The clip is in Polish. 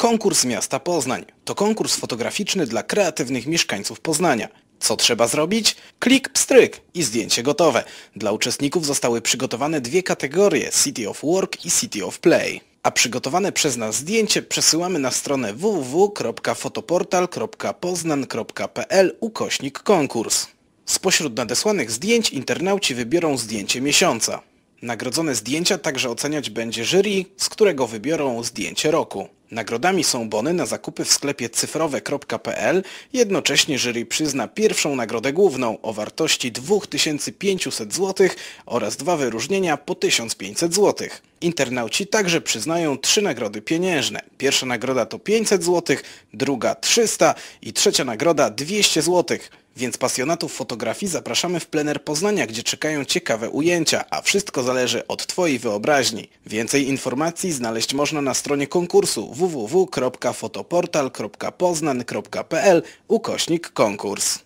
Konkurs Miasta Poznań to konkurs fotograficzny dla kreatywnych mieszkańców Poznania. Co trzeba zrobić? Klik, pstryk i zdjęcie gotowe. Dla uczestników zostały przygotowane dwie kategorie City of Work i City of Play. A przygotowane przez nas zdjęcie przesyłamy na stronę www.fotoportal.poznan.pl ukośnik konkurs. Spośród nadesłanych zdjęć internauci wybiorą zdjęcie miesiąca. Nagrodzone zdjęcia także oceniać będzie jury, z którego wybiorą zdjęcie roku. Nagrodami są bony na zakupy w sklepie cyfrowe.pl. Jednocześnie jury przyzna pierwszą nagrodę główną o wartości 2500 zł oraz dwa wyróżnienia po 1500 zł. Internauci także przyznają trzy nagrody pieniężne. Pierwsza nagroda to 500 zł, druga 300 i trzecia nagroda 200 zł. Więc pasjonatów fotografii zapraszamy w plener Poznania, gdzie czekają ciekawe ujęcia, a wszystko zależy od Twojej wyobraźni. Więcej informacji znaleźć można na stronie konkursu www.fotoportal.poznan.pl ukośnik konkurs.